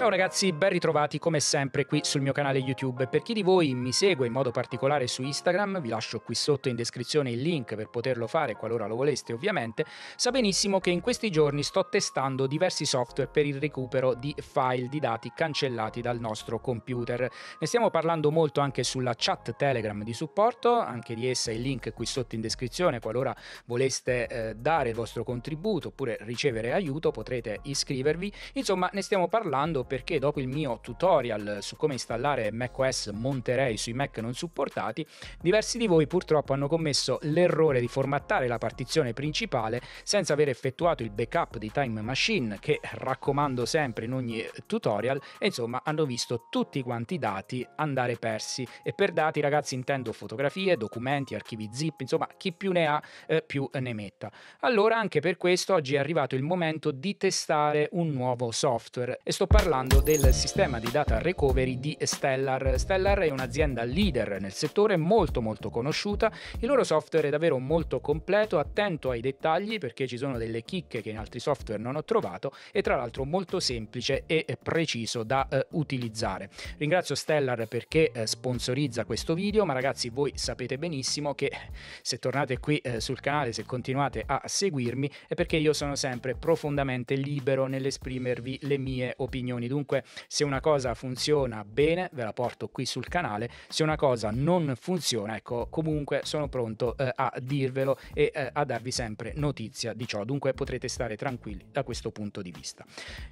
Ciao ragazzi, ben ritrovati come sempre qui sul mio canale YouTube. Per chi di voi mi segue in modo particolare su Instagram, vi lascio qui sotto in descrizione il link per poterlo fare qualora lo voleste ovviamente, sa benissimo che in questi giorni sto testando diversi software per il recupero di file di dati cancellati dal nostro computer. Ne stiamo parlando molto anche sulla chat Telegram di supporto, anche di essa il link qui sotto in descrizione qualora voleste eh, dare il vostro contributo oppure ricevere aiuto potrete iscrivervi. Insomma, ne stiamo parlando perché dopo il mio tutorial su come installare macOS Monterey sui Mac non supportati, diversi di voi purtroppo hanno commesso l'errore di formattare la partizione principale senza aver effettuato il backup di Time Machine che raccomando sempre in ogni eh, tutorial e insomma hanno visto tutti quanti i dati andare persi e per dati ragazzi intendo fotografie, documenti, archivi zip, insomma chi più ne ha eh, più ne metta. Allora anche per questo oggi è arrivato il momento di testare un nuovo software e sto parlando parlando del sistema di data recovery di Stellar. Stellar è un'azienda leader nel settore, molto molto conosciuta. Il loro software è davvero molto completo, attento ai dettagli perché ci sono delle chicche che in altri software non ho trovato e tra l'altro molto semplice e preciso da eh, utilizzare. Ringrazio Stellar perché eh, sponsorizza questo video, ma ragazzi voi sapete benissimo che eh, se tornate qui eh, sul canale, se continuate a seguirmi, è perché io sono sempre profondamente libero nell'esprimervi le mie opinioni informazioni. Dunque, se una cosa funziona bene, ve la porto qui sul canale, se una cosa non funziona, ecco, comunque sono pronto eh, a dirvelo e eh, a darvi sempre notizia di ciò. Dunque, potrete stare tranquilli da questo punto di vista.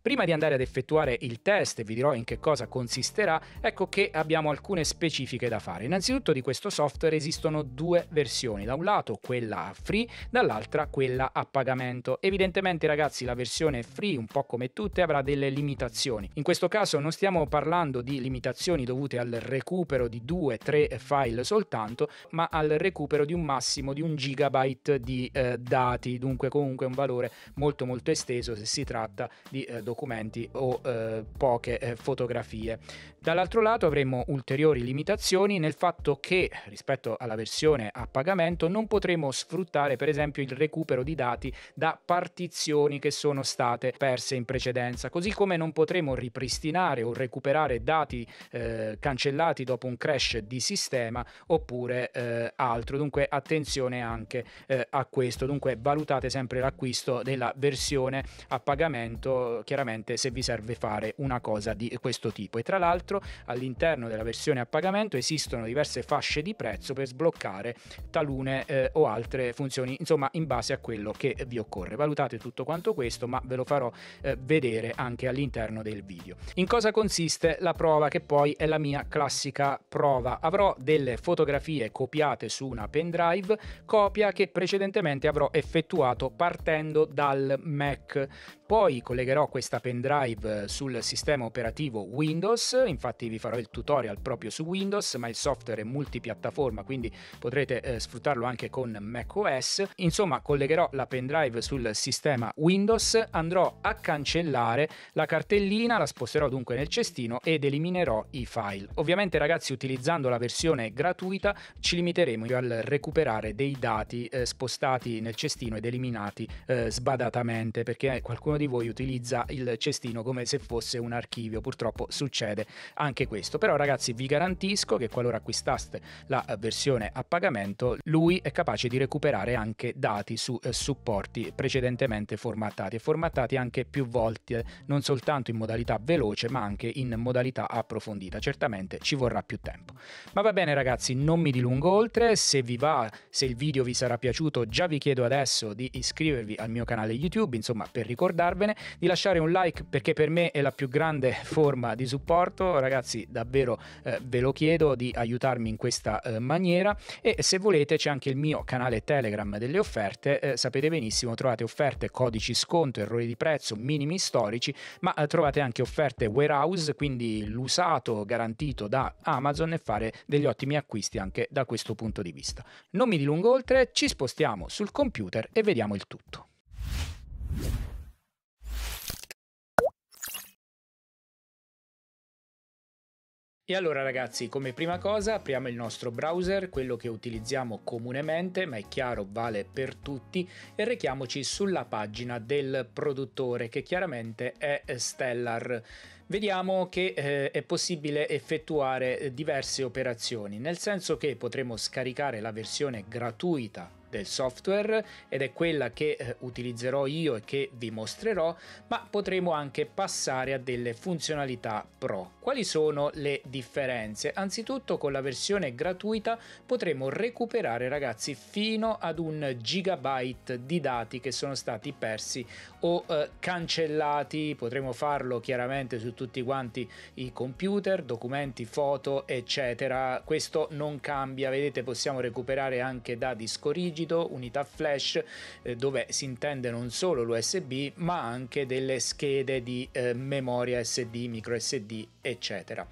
Prima di andare ad effettuare il test, vi dirò in che cosa consisterà, ecco che abbiamo alcune specifiche da fare. Innanzitutto di questo software esistono due versioni, da un lato quella free, dall'altra quella a pagamento. Evidentemente ragazzi la versione free, un po' come tutte, avrà delle limitazioni limitazioni. In questo caso non stiamo parlando di limitazioni dovute al recupero di 2-3 file soltanto, ma al recupero di un massimo di un gigabyte di eh, dati, dunque comunque un valore molto molto esteso se si tratta di eh, documenti o eh, poche eh, fotografie. Dall'altro lato avremo ulteriori limitazioni nel fatto che rispetto alla versione a pagamento non potremo sfruttare per esempio il recupero di dati da partizioni che sono state perse in precedenza, così come non potremo potremo ripristinare o recuperare dati eh, cancellati dopo un crash di sistema oppure eh, altro. Dunque attenzione anche eh, a questo. Dunque valutate sempre l'acquisto della versione a pagamento, chiaramente se vi serve fare una cosa di questo tipo. E tra l'altro all'interno della versione a pagamento esistono diverse fasce di prezzo per sbloccare talune eh, o altre funzioni, insomma in base a quello che vi occorre. Valutate tutto quanto questo, ma ve lo farò eh, vedere anche all'interno del del video. In cosa consiste la prova che poi è la mia classica prova? Avrò delle fotografie copiate su una pendrive, copia che precedentemente avrò effettuato partendo dal Mac. Poi collegherò questa pendrive eh, sul sistema operativo Windows, infatti vi farò il tutorial proprio su Windows, ma il software è multipiattaforma, quindi potrete eh, sfruttarlo anche con macOS. Insomma, collegherò la pendrive sul sistema Windows, andrò a cancellare la cartellina cartina, la sposterò dunque nel cestino ed eliminerò i file. Ovviamente ragazzi utilizzando la versione gratuita ci limiteremo al recuperare dei dati eh, spostati nel cestino ed eliminati eh, sbadatamente perché eh, qualcuno di voi utilizza il cestino come se fosse un archivio, purtroppo succede anche questo. Però ragazzi vi garantisco che qualora acquistaste la eh, versione a pagamento lui è capace di recuperare anche dati su eh, supporti precedentemente formattati e formattati anche più volte, non soltanto in modo modalità veloce ma anche in modalità approfondita. Certamente ci vorrà più tempo. Ma va bene ragazzi, non mi dilungo oltre, se vi va, se il video vi sarà piaciuto, già vi chiedo adesso di iscrivervi al mio canale YouTube, insomma per ricordarvene, di lasciare un like perché per me è la più grande forma di supporto, ragazzi davvero eh, ve lo chiedo di aiutarmi in questa eh, maniera e se volete c'è anche il mio canale Telegram delle offerte, eh, sapete benissimo trovate offerte, codici sconto, errori di prezzo, minimi storici, ma eh, trovate state anche offerte warehouse, quindi l'usato garantito da Amazon e fare degli ottimi acquisti anche da questo punto di vista. Non mi dilungo oltre, ci spostiamo sul computer e vediamo il tutto. E allora ragazzi, come prima cosa apriamo il nostro browser, quello che utilizziamo comunemente, ma è chiaro vale per tutti, e rechiamoci sulla pagina del produttore che chiaramente è Stellar. Vediamo che eh, è possibile effettuare diverse operazioni, nel senso che potremo scaricare la versione gratuita del software ed è quella che eh, utilizzerò io e che vi mostrerò, ma potremo anche passare a delle funzionalità pro. Quali sono le differenze? Anzitutto con la versione gratuita potremo recuperare ragazzi fino ad un gigabyte di dati che sono stati persi o eh, cancellati, potremo farlo chiaramente su tutti quanti i computer, documenti, foto, eccetera. Questo non cambia, vedete possiamo recuperare anche da disco rigido, unità flash, eh, dove si intende non solo l'USB, ma anche delle schede di eh, memoria SD, micro SD, eccetera.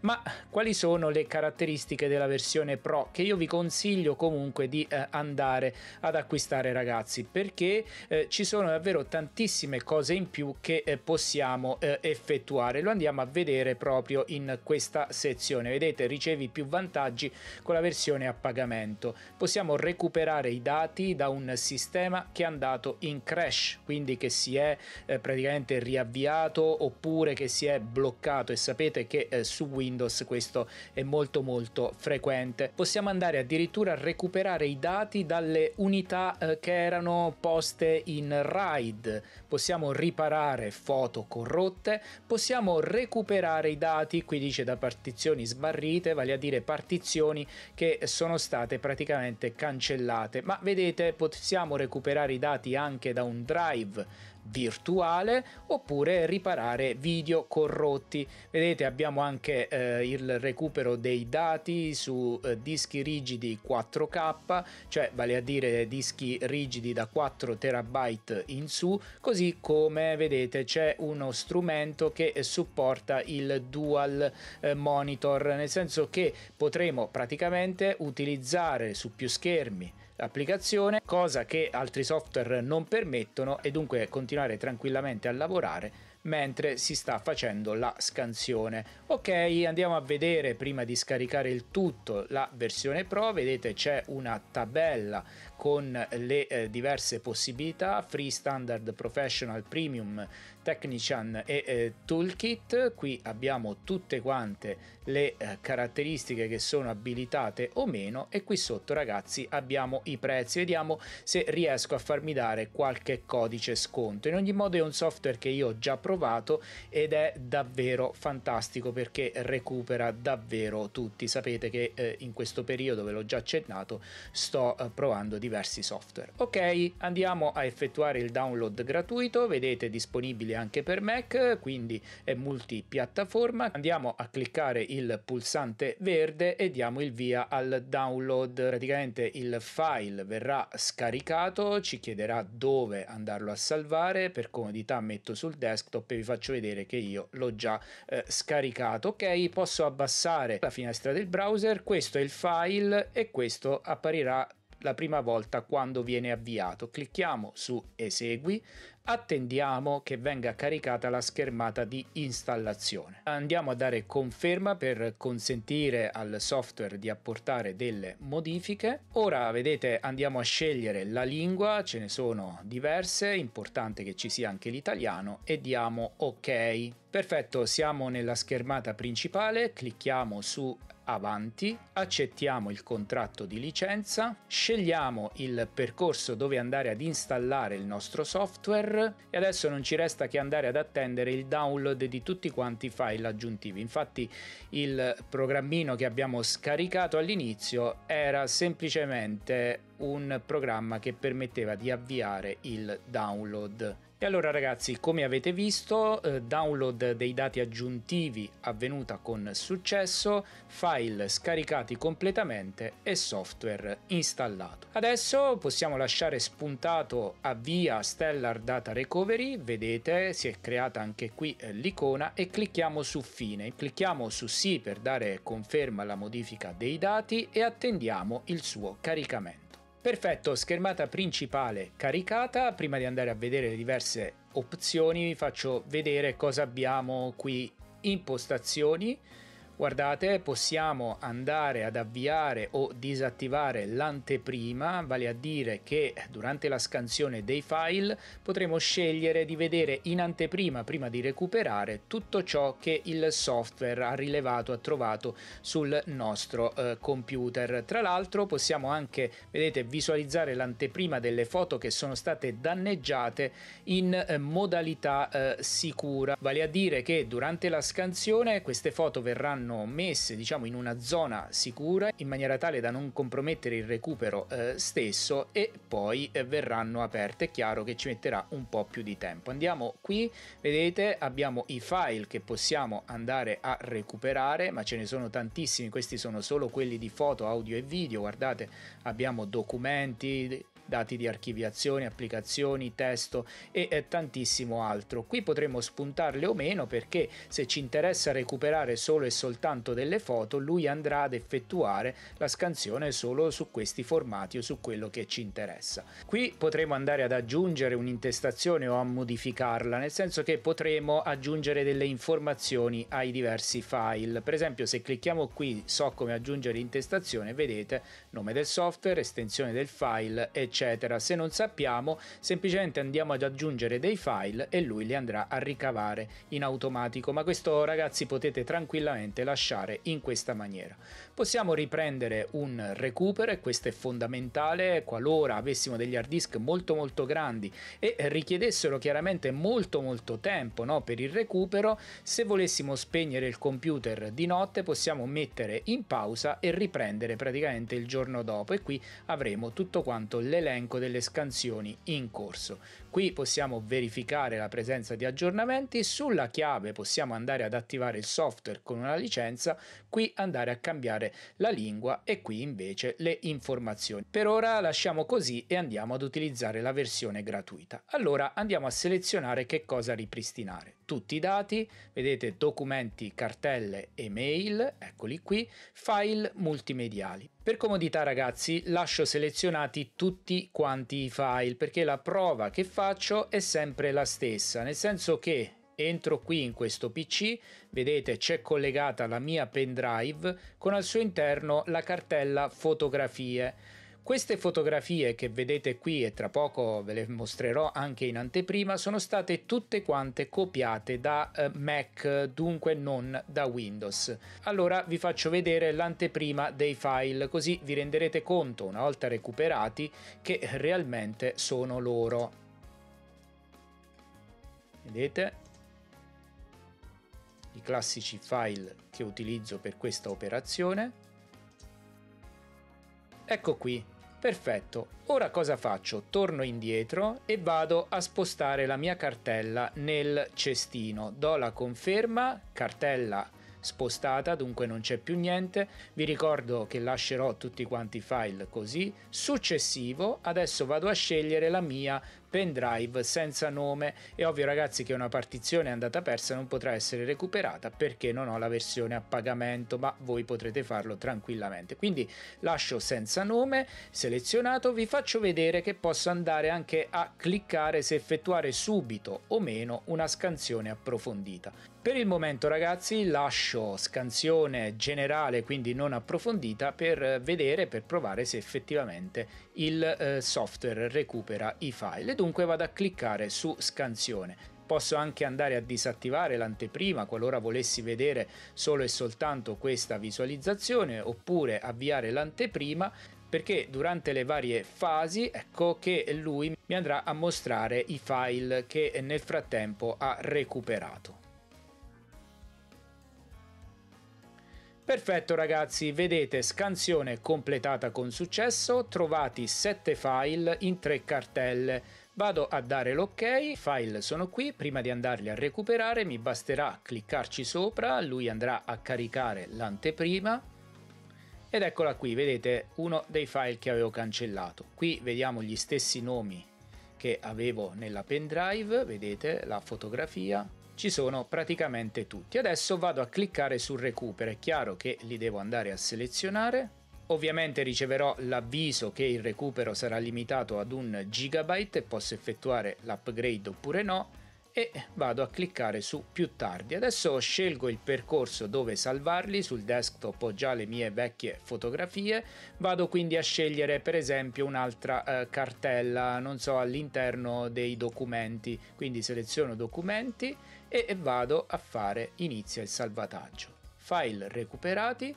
Ma quali sono le caratteristiche della versione Pro che io vi consiglio comunque di eh, andare ad acquistare, ragazzi, perché eh, ci sono davvero tantissime cose in più che eh, possiamo eh, effettuare. Lo andiamo a vedere proprio in questa sezione. Vedete, ricevi più vantaggi con la versione a pagamento. Possiamo recuperare i dati da un sistema che è andato in crash, quindi che si è eh, praticamente riavviato oppure che si è bloccato e sapete che eh, su Windows questo è molto molto frequente. Possiamo andare addirittura a recuperare i dati dalle unità eh, che erano poste in RAID, possiamo riparare foto corrotte, possiamo recuperare i dati, qui dice da partizioni sbarrite, vale a dire partizioni che sono state praticamente cancellate ma vedete possiamo recuperare i dati anche da un drive virtuale oppure riparare video corrotti vedete abbiamo anche eh, il recupero dei dati su eh, dischi rigidi 4k cioè vale a dire dischi rigidi da 4 terabyte in su così come vedete c'è uno strumento che supporta il dual eh, monitor nel senso che potremo praticamente utilizzare su più schermi applicazione, cosa che altri software non permettono e dunque continuare tranquillamente a lavorare mentre si sta facendo la scansione. Ok, andiamo a vedere prima di scaricare il tutto la versione Pro, vedete c'è una tabella con le eh, diverse possibilità, Free Standard Professional Premium, Technician e eh, Toolkit, qui abbiamo tutte quante le eh, caratteristiche che sono abilitate o meno e qui sotto ragazzi abbiamo i prezzi vediamo se riesco a farmi dare qualche codice sconto in ogni modo è un software che io ho già provato ed è davvero fantastico perché recupera davvero tutti sapete che eh, in questo periodo ve l'ho già accennato sto eh, provando diversi software ok andiamo a effettuare il download gratuito vedete disponibile anche per Mac quindi è multipiattaforma andiamo a cliccare il pulsante verde e diamo il via al download. Praticamente il file verrà scaricato, ci chiederà dove andarlo a salvare, per comodità metto sul desktop e vi faccio vedere che io l'ho già eh, scaricato. Ok, posso abbassare la finestra del browser, questo è il file e questo apparirà la prima volta quando viene avviato. Clicchiamo su esegui, attendiamo che venga caricata la schermata di installazione. Andiamo a dare conferma per consentire al software di apportare delle modifiche. Ora vedete andiamo a scegliere la lingua, ce ne sono diverse, è importante che ci sia anche l'italiano e diamo ok. Perfetto, siamo nella schermata principale, clicchiamo su avanti, accettiamo il contratto di licenza, scegliamo il percorso dove andare ad installare il nostro software e adesso non ci resta che andare ad attendere il download di tutti quanti i file aggiuntivi. Infatti il programmino che abbiamo scaricato all'inizio era semplicemente un programma che permetteva di avviare il download e allora ragazzi, come avete visto, eh, download dei dati aggiuntivi avvenuta con successo, file scaricati completamente e software installato. Adesso possiamo lasciare spuntato a via Stellar Data Recovery, vedete si è creata anche qui eh, l'icona e clicchiamo su fine, clicchiamo su sì per dare conferma alla modifica dei dati e attendiamo il suo caricamento. Perfetto, schermata principale caricata, prima di andare a vedere le diverse opzioni vi faccio vedere cosa abbiamo qui impostazioni guardate possiamo andare ad avviare o disattivare l'anteprima vale a dire che durante la scansione dei file potremo scegliere di vedere in anteprima prima di recuperare tutto ciò che il software ha rilevato ha trovato sul nostro eh, computer tra l'altro possiamo anche vedete visualizzare l'anteprima delle foto che sono state danneggiate in eh, modalità eh, sicura vale a dire che durante la scansione queste foto verranno siano messe diciamo, in una zona sicura in maniera tale da non compromettere il recupero eh, stesso e poi eh, verranno aperte. È chiaro che ci metterà un po' più di tempo. Andiamo qui, vedete abbiamo i file che possiamo andare a recuperare, ma ce ne sono tantissimi, questi sono solo quelli di foto, audio e video, guardate abbiamo documenti, dati di archiviazione, applicazioni, testo e eh, tantissimo altro. Qui potremmo spuntarle o meno perché se ci interessa recuperare solo e soltanto delle foto, lui andrà ad effettuare la scansione solo su questi formati o su quello che ci interessa. Qui potremo andare ad aggiungere un'intestazione o a modificarla, nel senso che potremo aggiungere delle informazioni ai diversi file. Per esempio, se clicchiamo qui so come aggiungere intestazione, vedete nome del software, estensione del file, eccetera eccetera. Se non sappiamo, semplicemente andiamo ad aggiungere dei file e lui li andrà a ricavare in automatico, ma questo ragazzi potete tranquillamente lasciare in questa maniera. Possiamo riprendere un recupero e questo è fondamentale qualora avessimo degli hard disk molto molto grandi e richiedessero chiaramente molto molto tempo no, per il recupero, se volessimo spegnere il computer di notte possiamo mettere in pausa e riprendere praticamente il giorno dopo e qui avremo tutto quanto l'elenco l'elenco delle scansioni in corso. Qui possiamo verificare la presenza di aggiornamenti, sulla chiave possiamo andare ad attivare il software con una licenza, qui andare a cambiare la lingua e qui invece le informazioni. Per ora lasciamo così e andiamo ad utilizzare la versione gratuita. Allora andiamo a selezionare che cosa ripristinare. Tutti i dati, vedete documenti, cartelle e mail, eccoli qui, file multimediali. Per comodità ragazzi lascio selezionati tutti quanti i file perché la prova che fa faccio è sempre la stessa, nel senso che entro qui in questo PC, vedete c'è collegata la mia pendrive con al suo interno la cartella fotografie. Queste fotografie che vedete qui e tra poco ve le mostrerò anche in anteprima sono state tutte quante copiate da eh, Mac, dunque non da Windows. Allora vi faccio vedere l'anteprima dei file così vi renderete conto una volta recuperati che realmente sono loro vedete i classici file che utilizzo per questa operazione ecco qui perfetto ora cosa faccio torno indietro e vado a spostare la mia cartella nel cestino do la conferma cartella spostata, dunque non c'è più niente. Vi ricordo che lascerò tutti quanti i file così. Successivo, adesso vado a scegliere la mia pendrive senza nome. È ovvio ragazzi che una partizione è andata persa non potrà essere recuperata perché non ho la versione a pagamento, ma voi potrete farlo tranquillamente. Quindi lascio senza nome, selezionato, vi faccio vedere che posso andare anche a cliccare se effettuare subito o meno una scansione approfondita. Per il momento ragazzi lascio scansione generale, quindi non approfondita, per vedere, per provare se effettivamente il eh, software recupera i file e dunque vado a cliccare su scansione. Posso anche andare a disattivare l'anteprima qualora volessi vedere solo e soltanto questa visualizzazione oppure avviare l'anteprima perché durante le varie fasi ecco che lui mi andrà a mostrare i file che nel frattempo ha recuperato. Perfetto ragazzi, vedete scansione completata con successo, trovati 7 file in 3 cartelle. Vado a dare l'ok, i file sono qui, prima di andarli a recuperare mi basterà cliccarci sopra, lui andrà a caricare l'anteprima ed eccola qui, vedete uno dei file che avevo cancellato. Qui vediamo gli stessi nomi che avevo nella pendrive, vedete la fotografia, ci sono praticamente tutti. Adesso vado a cliccare sul recupero, è chiaro che li devo andare a selezionare. Ovviamente riceverò l'avviso che il recupero sarà limitato ad un gigabyte e posso effettuare l'upgrade oppure no e vado a cliccare su più tardi. Adesso scelgo il percorso dove salvarli, sul desktop ho già le mie vecchie fotografie, vado quindi a scegliere per esempio un'altra eh, cartella, non so, all'interno dei documenti, quindi seleziono documenti e, e vado a fare inizia il salvataggio. File recuperati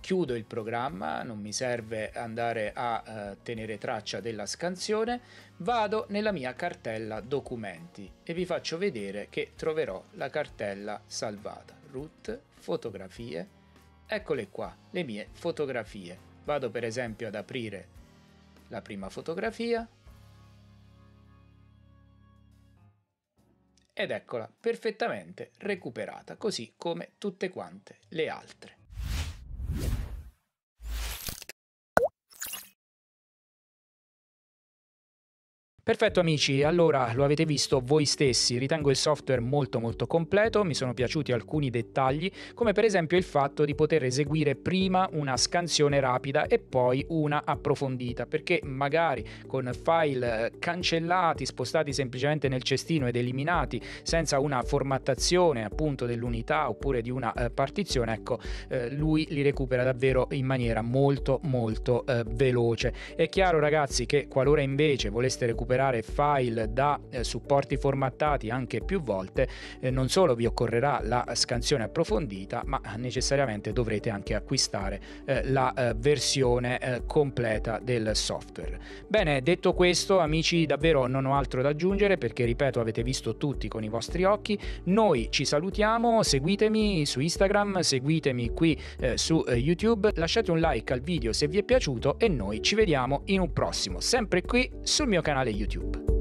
chiudo il programma, non mi serve andare a eh, tenere traccia della scansione, vado nella mia cartella documenti e vi faccio vedere che troverò la cartella salvata, root, fotografie, eccole qua, le mie fotografie. Vado per esempio ad aprire la prima fotografia, ed eccola perfettamente recuperata, così come tutte quante le altre. Perfetto amici, allora lo avete visto voi stessi, ritengo il software molto molto completo, mi sono piaciuti alcuni dettagli, come per esempio il fatto di poter eseguire prima una scansione rapida e poi una approfondita, perché magari con file cancellati, spostati semplicemente nel cestino ed eliminati senza una formattazione appunto dell'unità oppure di una eh, partizione, ecco, eh, lui li recupera davvero in maniera molto molto eh, veloce. È chiaro ragazzi che qualora invece voleste recuperare recuperare file da eh, supporti formattati anche più volte, eh, non solo vi occorrerà la scansione approfondita, ma necessariamente dovrete anche acquistare eh, la eh, versione eh, completa del software. Bene, detto questo, amici, davvero non ho altro da aggiungere perché ripeto, avete visto tutti con i vostri occhi. Noi ci salutiamo, seguitemi su Instagram, seguitemi qui eh, su YouTube, lasciate un like al video se vi è piaciuto e noi ci vediamo in un prossimo, sempre qui sul mio canale YouTube. YouTube.